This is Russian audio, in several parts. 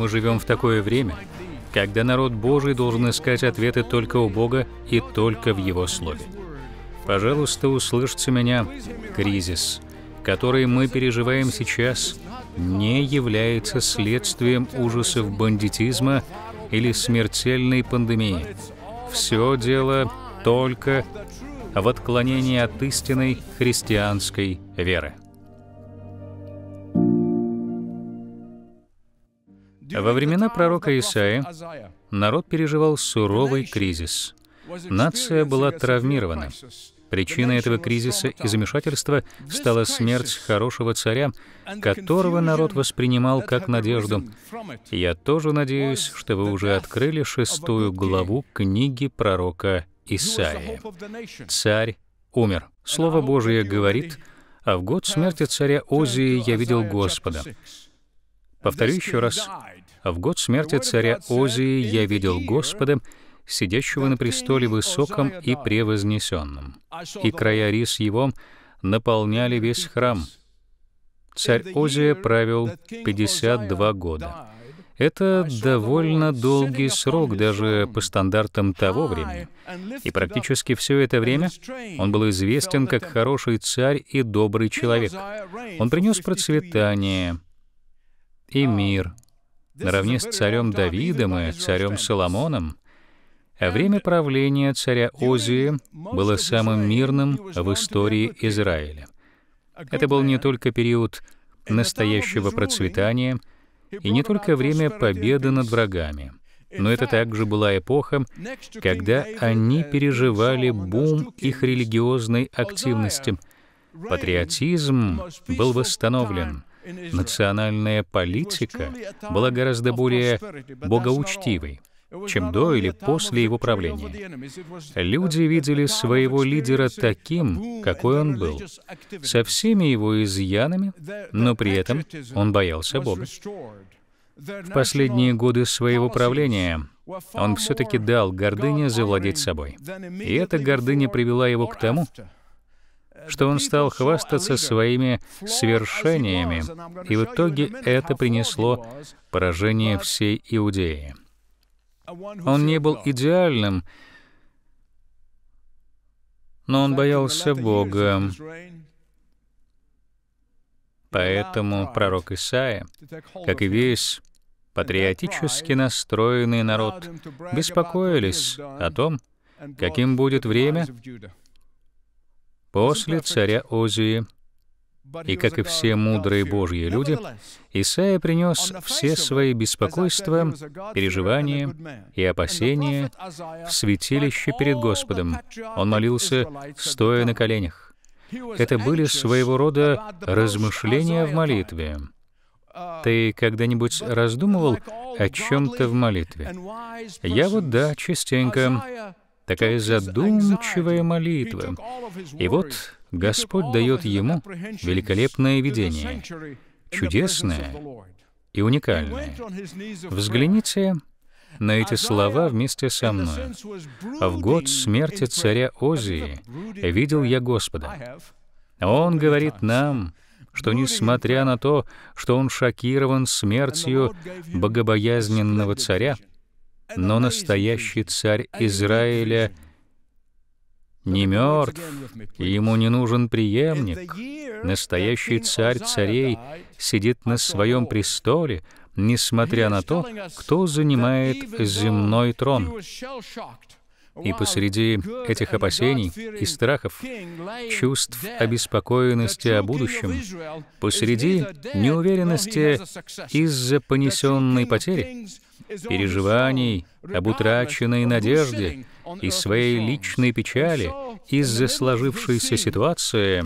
Мы живем в такое время, когда народ Божий должен искать ответы только у Бога и только в Его Слове. Пожалуйста, услышьте меня. Кризис, который мы переживаем сейчас, не является следствием ужасов бандитизма или смертельной пандемии. Все дело только в отклонении от истинной христианской веры. Во времена пророка Исаи народ переживал суровый кризис. Нация была травмирована. Причиной этого кризиса и замешательства стала смерть хорошего царя, которого народ воспринимал как надежду. Я тоже надеюсь, что вы уже открыли шестую главу книги пророка Исаии. Царь умер. Слово Божие говорит, «А в год смерти царя Озии я видел Господа». Повторю еще раз, в год смерти царя Озии я видел Господа, сидящего на престоле высоком и превознесенном, и края рис его наполняли весь храм. Царь Озия правил 52 года. Это довольно долгий срок даже по стандартам того времени. И практически все это время он был известен как хороший царь и добрый человек. Он принес процветание и мир наравне с царем Давидом и царем Соломоном, а время правления царя Озии было самым мирным в истории Израиля. Это был не только период настоящего процветания и не только время победы над врагами, но это также была эпоха, когда они переживали бум их религиозной активности. Патриотизм был восстановлен — национальная политика была гораздо более богоучтивой, чем до или после его правления. Люди видели своего лидера таким, какой он был, со всеми его изъянами, но при этом он боялся Бога. В последние годы своего правления он все-таки дал гордыне завладеть собой. И эта гордыня привела его к тому, что он стал хвастаться своими свершениями, и в итоге это принесло поражение всей Иудеи. Он не был идеальным, но он боялся Бога. Поэтому пророк Исаия, как и весь патриотически настроенный народ, беспокоились о том, каким будет время После царя Озии, и как и все мудрые Божьи люди, Исаия принес все свои беспокойства, переживания и опасения в святилище перед Господом. Он молился, стоя на коленях. Это были своего рода размышления в молитве. Ты когда-нибудь раздумывал о чем-то в молитве? Я вот да, частенько такая задумчивая молитва. И вот Господь дает ему великолепное видение, чудесное и уникальное. Взгляните на эти слова вместе со мной. «В год смерти царя Озии видел я Господа». Он говорит нам, что несмотря на то, что он шокирован смертью богобоязненного царя, но настоящий царь Израиля не мертв, и ему не нужен преемник. Настоящий царь царей сидит на своем престоле, несмотря на то, кто занимает земной трон. И посреди этих опасений и страхов, чувств обеспокоенности о будущем, посреди неуверенности из-за понесенной потери, переживаний, об утраченной надежде и своей личной печали из-за сложившейся ситуации,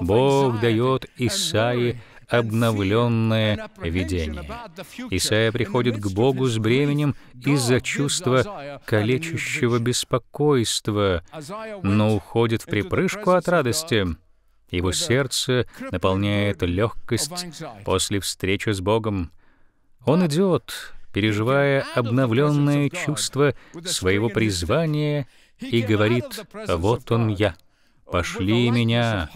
Бог дает Исаии обновленное видение. Исаия приходит к Богу с бременем из-за чувства калечащего беспокойства, но уходит в припрыжку от радости. Его сердце наполняет легкость после встречи с Богом. Он идет, переживая обновленное чувство своего призвания, и говорит, «Вот он я, пошли меня,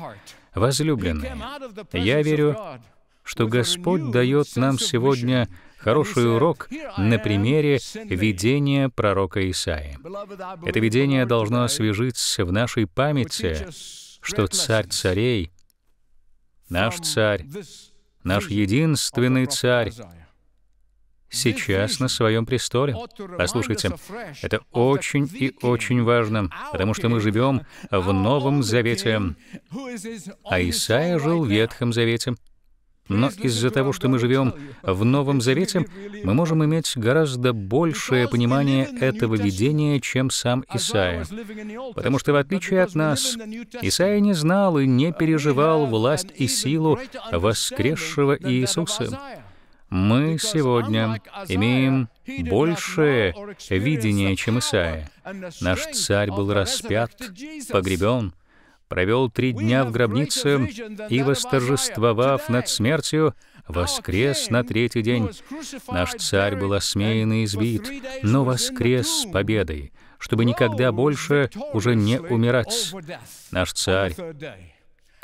возлюбленные». Я верю, что Господь дает нам сегодня хороший урок на примере видения пророка Исаи. Это видение должно освежиться в нашей памяти, что царь царей, наш царь, наш единственный царь, сейчас на своем престоле. Послушайте, это очень и очень важно, потому что мы живем в Новом Завете, а Исаия жил в Ветхом Завете. Но из-за того, что мы живем в Новом Завете, мы можем иметь гораздо большее понимание этого видения, чем сам Исаия. Потому что, в отличие от нас, Исаия не знал и не переживал власть и силу воскресшего Иисуса мы сегодня имеем большее видение, чем Исаия. Наш царь был распят, погребен, провел три дня в гробнице и, восторжествовав над смертью, воскрес на третий день. Наш царь был осмеян и избит, но воскрес с победой, чтобы никогда больше уже не умирать. Наш царь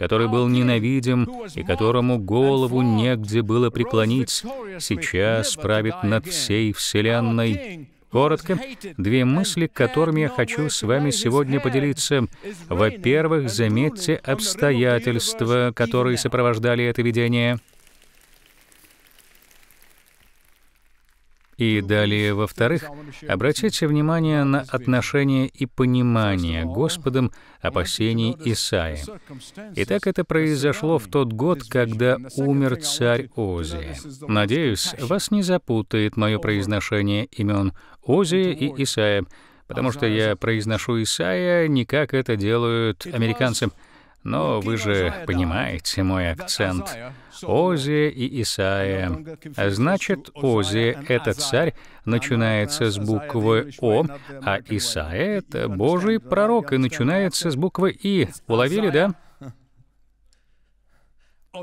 который был ненавидим и которому голову негде было преклонить, сейчас правит над всей Вселенной. Коротко, две мысли, которыми я хочу с вами сегодня поделиться. Во-первых, заметьте обстоятельства, которые сопровождали это видение. И далее, во-вторых, обращайте внимание на отношение и понимание Господом опасений Исаия. Итак, это произошло в тот год, когда умер царь Озия. Надеюсь, вас не запутает мое произношение имен Озия и Исаия, потому что я произношу Исаия не как это делают американцы — но вы же понимаете мой акцент. Озия и Исаия. Значит, Озия — это царь, начинается с буквы О, а Исаия — это Божий пророк, и начинается с буквы И. Уловили, да?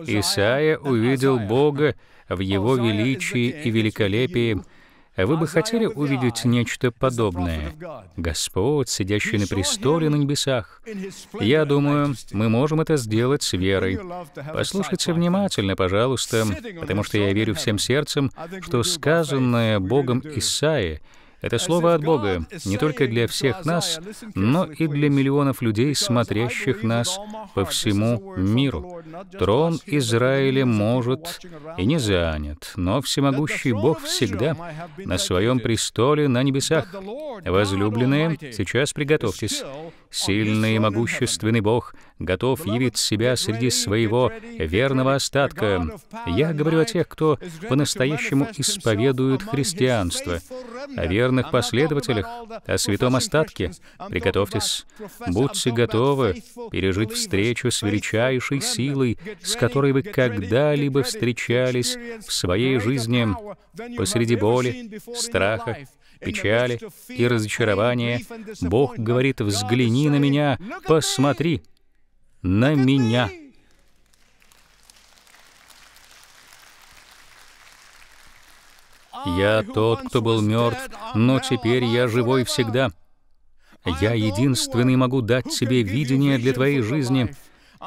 Исаия увидел Бога в Его величии и великолепии — вы бы хотели увидеть нечто подобное? Господь, сидящий на престоле на небесах. Я думаю, мы можем это сделать с верой. Послушайте внимательно, пожалуйста, потому что я верю всем сердцем, что сказанное Богом Исаии это слово от Бога не только для всех нас, но и для миллионов людей, смотрящих нас по всему миру. Трон Израиля может и не занят, но всемогущий Бог всегда на своем престоле на небесах. Возлюбленные, сейчас приготовьтесь. Сильный и могущественный Бог готов явить себя среди своего верного остатка. Я говорю о тех, кто по-настоящему исповедует христианство, о верных последователях, о святом остатке. Приготовьтесь, будьте готовы пережить встречу с величайшей силой, с которой вы когда-либо встречались в своей жизни, посреди боли, страха, печали и разочарования. Бог говорит, взгляни взгляни на меня, посмотри на меня. Я тот, кто был мертв, но теперь я живой всегда. Я единственный могу дать тебе видение для твоей жизни.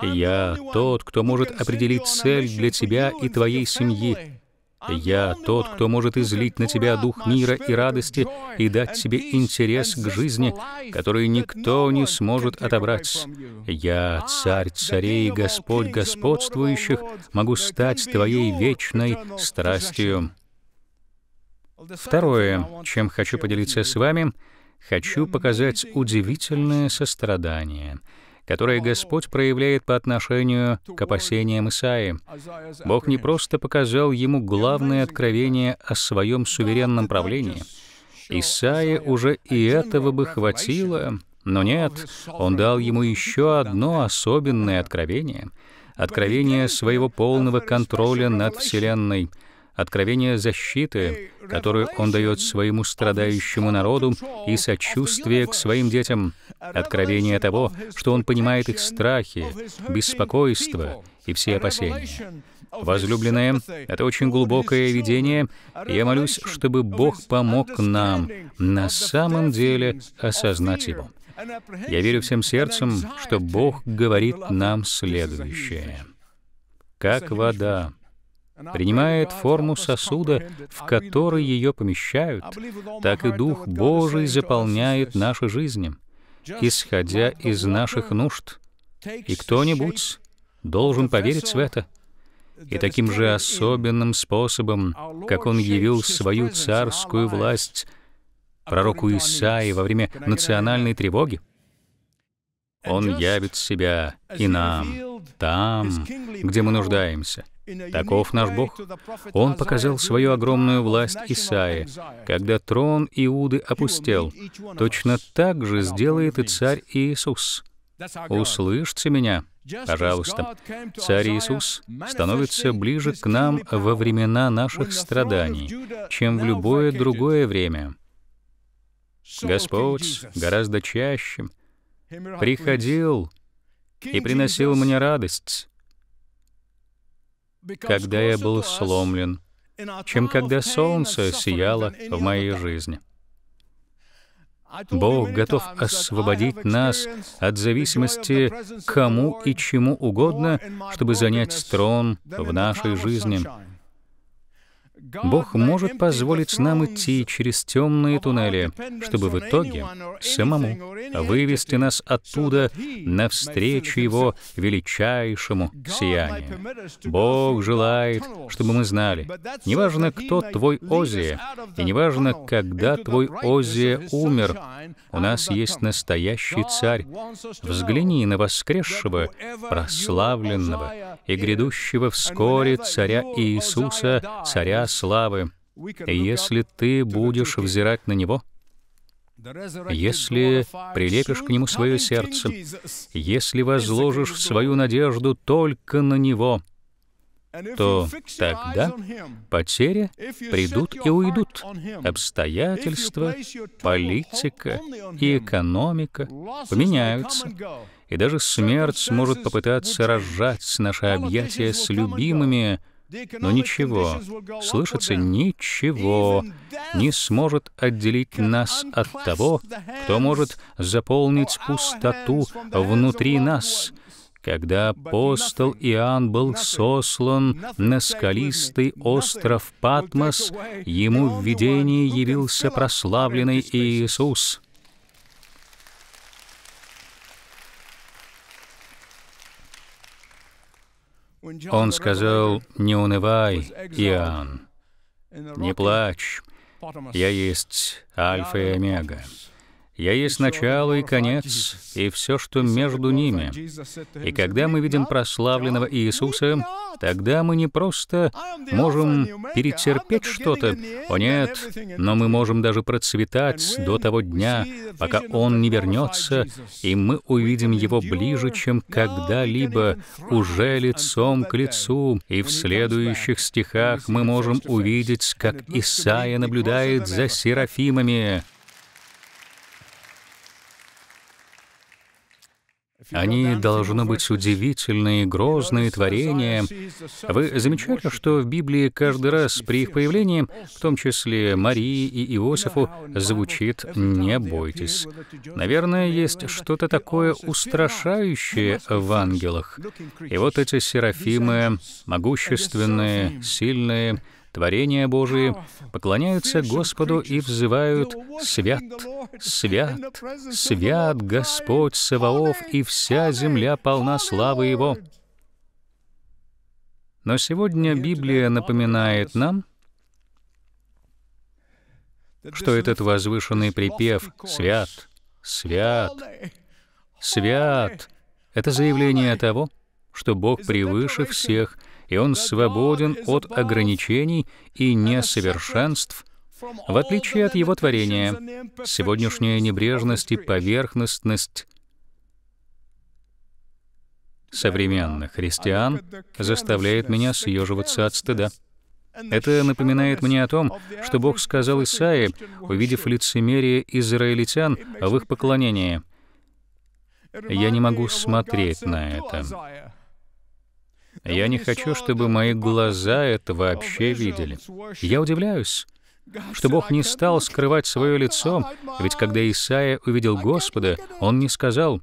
Я тот, кто может определить цель для тебя и твоей семьи. «Я тот, кто может излить на тебя дух мира и радости и дать тебе интерес к жизни, который никто не сможет отобрать. Я, царь царей, и Господь господствующих, могу стать твоей вечной страстью». Второе, чем хочу поделиться с вами, хочу показать удивительное сострадание — которые Господь проявляет по отношению к опасениям Исаи. Бог не просто показал ему главное откровение о своем суверенном правлении. Исаия уже и этого бы хватило, но нет, он дал ему еще одно особенное откровение — откровение своего полного контроля над Вселенной — откровение защиты, которую он дает своему страдающему народу, и сочувствие к своим детям, откровение того, что он понимает их страхи, беспокойство и все опасения. Возлюбленные, это очень глубокое видение, и я молюсь, чтобы Бог помог нам на самом деле осознать его. Я верю всем сердцем, что Бог говорит нам следующее. Как вода принимает форму сосуда, в который ее помещают, так и Дух Божий заполняет наши жизни, исходя из наших нужд. И кто-нибудь должен поверить в это. И таким же особенным способом, как он явил свою царскую власть пророку Исаии во время национальной тревоги, он явит себя и нам, там, где мы нуждаемся — Таков наш Бог. Он показал свою огромную власть Исаии. Когда трон Иуды опустел, точно так же сделает и царь Иисус. «Услышьте меня, пожалуйста». Царь Иисус становится ближе к нам во времена наших страданий, чем в любое другое время. Господь гораздо чаще приходил и приносил мне радость когда я был сломлен, чем когда солнце сияло в моей жизни. Бог готов освободить нас от зависимости кому и чему угодно, чтобы занять трон в нашей жизни Бог может позволить нам идти через темные туннели, чтобы в итоге самому вывести нас оттуда навстречу Его величайшему сиянию. Бог желает, чтобы мы знали, неважно, кто твой Озия, и неважно, когда твой Озия умер, у нас есть настоящий царь. Взгляни на воскресшего, прославленного и грядущего вскоре царя Иисуса, царя славы, если ты будешь взирать на Него, если прилепишь к Нему свое сердце, если возложишь свою надежду только на Него, то тогда потери придут и уйдут. Обстоятельства, политика и экономика поменяются, и даже смерть может попытаться разжать наши объятия с любимыми, но ничего, слышится ничего, не сможет отделить нас от того, кто может заполнить пустоту внутри нас. Когда апостол Иоанн был сослан на скалистый остров Патмос, ему в видении явился прославленный Иисус — Он сказал, «Не унывай, Иоанн, не плачь, я есть Альфа и Омега, я есть начало и конец, и все, что между ними. И когда мы видим прославленного Иисуса, тогда мы не просто можем перетерпеть что-то, о нет, но мы можем даже процветать до того дня, пока Он не вернется, и мы увидим Его ближе, чем когда-либо, уже лицом к лицу. И в следующих стихах мы можем увидеть, как Исаия наблюдает за серафимами. Они должны быть удивительные, грозные творения. Вы замечали, что в Библии каждый раз при их появлении, в том числе Марии и Иосифу, звучит «не бойтесь». Наверное, есть что-то такое устрашающее в ангелах. И вот эти серафимы, могущественные, сильные, творения Божии, поклоняются Господу и взывают «Свят, свят, свят Господь Саваоф, и вся земля полна славы Его». Но сегодня Библия напоминает нам, что этот возвышенный припев «Свят, свят, свят» — это заявление того, что Бог превыше всех — и он свободен от ограничений и несовершенств, в отличие от его творения. Сегодняшняя небрежность и поверхностность современных христиан заставляет меня съеживаться от стыда. Это напоминает мне о том, что Бог сказал Исаии, увидев лицемерие израильтян в их поклонении. «Я не могу смотреть на это». Я не хочу, чтобы мои глаза это вообще видели. Я удивляюсь, что Бог не стал скрывать свое лицо, ведь когда Исаия увидел Господа, он не сказал,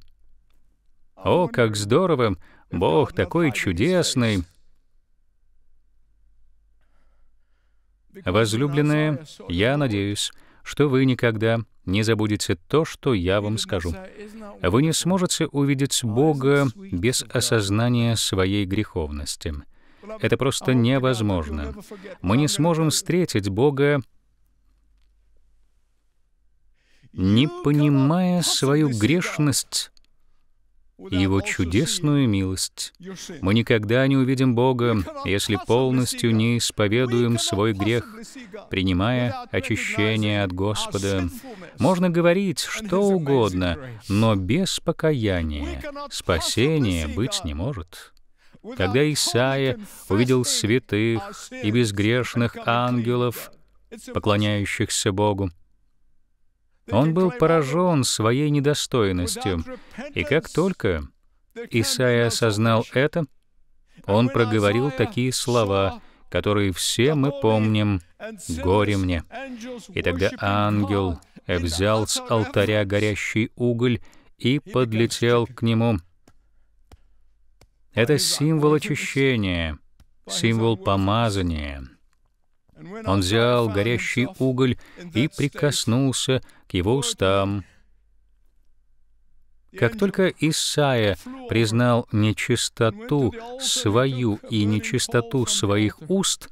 «О, как здорово! Бог такой чудесный!» Возлюбленная, я надеюсь, что вы никогда не забудете то, что я вам скажу. Вы не сможете увидеть Бога без осознания своей греховности. Это просто а невозможно. Мы не сможем встретить Бога, не понимая свою грешность и Его чудесную милость. Мы никогда не увидим Бога, если полностью не исповедуем свой грех, принимая очищение от Господа. Можно говорить что угодно, но без покаяния спасение быть не может. Когда Исаия увидел святых и безгрешных ангелов, поклоняющихся Богу, он был поражен своей недостойностью. И как только Исаия осознал это, он проговорил такие слова, которые все мы помним «Горе мне». И тогда ангел взял с алтаря горящий уголь и подлетел к нему. Это символ очищения, символ помазания — он взял горящий уголь и прикоснулся к его устам. Как только Исаия признал нечистоту свою и нечистоту своих уст,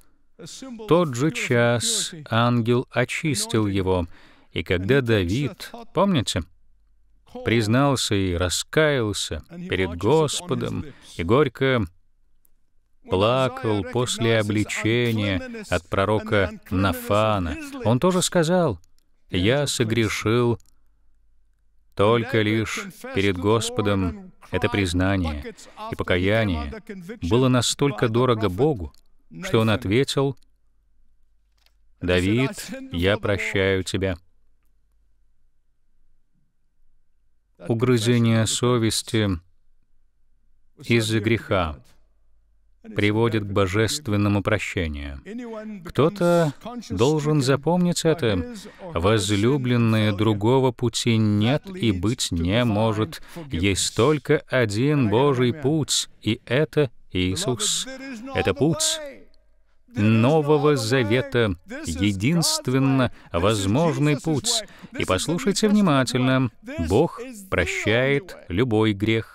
тот же час ангел очистил его. И когда Давид, помните, признался и раскаялся перед Господом и горько плакал после обличения от пророка Нафана. Он тоже сказал, «Я согрешил только лишь перед Господом это признание и покаяние было настолько дорого Богу, что он ответил, «Давид, я прощаю тебя». Угрызение совести из-за греха приводит к божественному прощению. Кто-то должен запомнить это. Возлюбленные другого пути нет и быть не может. Есть только один Божий путь, и это Иисус. Это путь Нового Завета, единственно возможный путь. И послушайте внимательно, Бог прощает любой грех.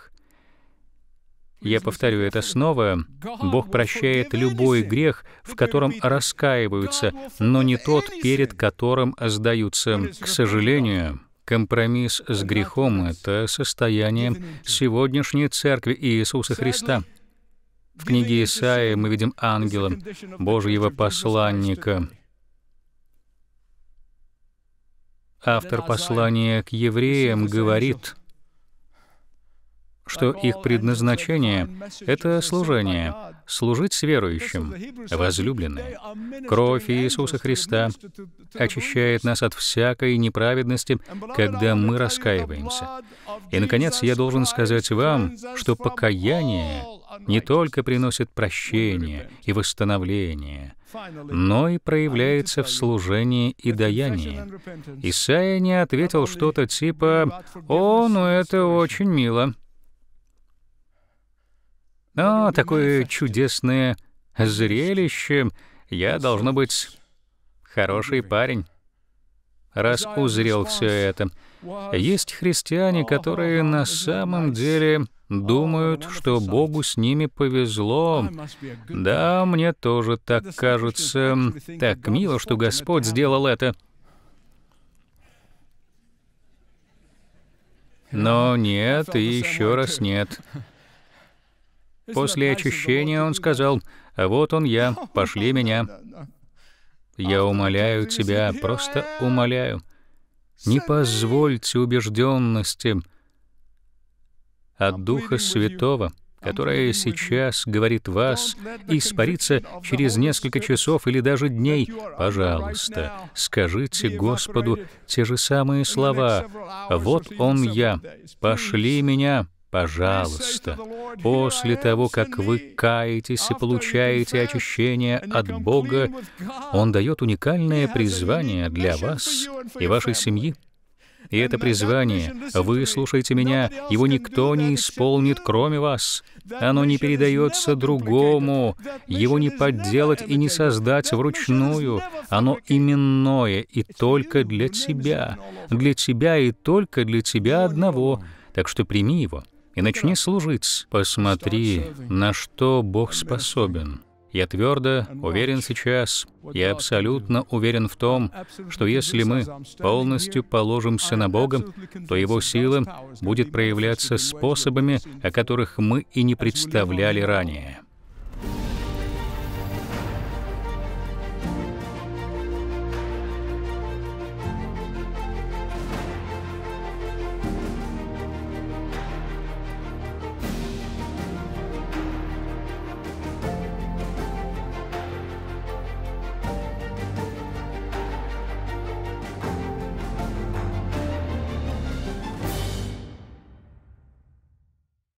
Я повторю это снова. Бог прощает любой грех, в котором раскаиваются, но не тот, перед которым сдаются. К сожалению, компромисс с грехом — это состояние сегодняшней Церкви Иисуса Христа. В книге Исаии мы видим ангела, Божьего посланника, автор послания к евреям говорит, что их предназначение — это служение, служить с верующим, возлюбленные. Кровь Иисуса Христа очищает нас от всякой неправедности, когда мы раскаиваемся. И, наконец, я должен сказать вам, что покаяние не только приносит прощение и восстановление, но и проявляется в служении и даянии. Исаия не ответил что-то типа «О, ну это очень мило». О, а, такое чудесное зрелище! Я, должно быть, хороший парень. Раз узрел все это. Есть христиане, которые на самом деле думают, что Богу с ними повезло. Да, мне тоже так кажется. Так мило, что Господь сделал это. Но нет и еще раз нет. После очищения он сказал, «А вот он я, пошли меня». Я умоляю тебя, просто умоляю, не позвольте убежденности от а Духа Святого, а которая сейчас говорит вас, испариться через несколько часов или даже дней. Пожалуйста, скажите Господу те же самые слова. А, «Вот он я, пошли меня». Пожалуйста, после того, как вы каетесь и получаете очищение от Бога, Он дает уникальное призвание для вас и вашей семьи. И это призвание, вы слушайте меня, его никто не исполнит, кроме вас. Оно не передается другому, его не подделать и не создать вручную. Оно именное и только для тебя, для тебя и только для тебя одного, так что прими его и начни служить. Посмотри, на что Бог способен. Я твердо уверен сейчас, я абсолютно уверен в том, что если мы полностью положимся на Бога, то Его сила будет проявляться способами, о которых мы и не представляли ранее.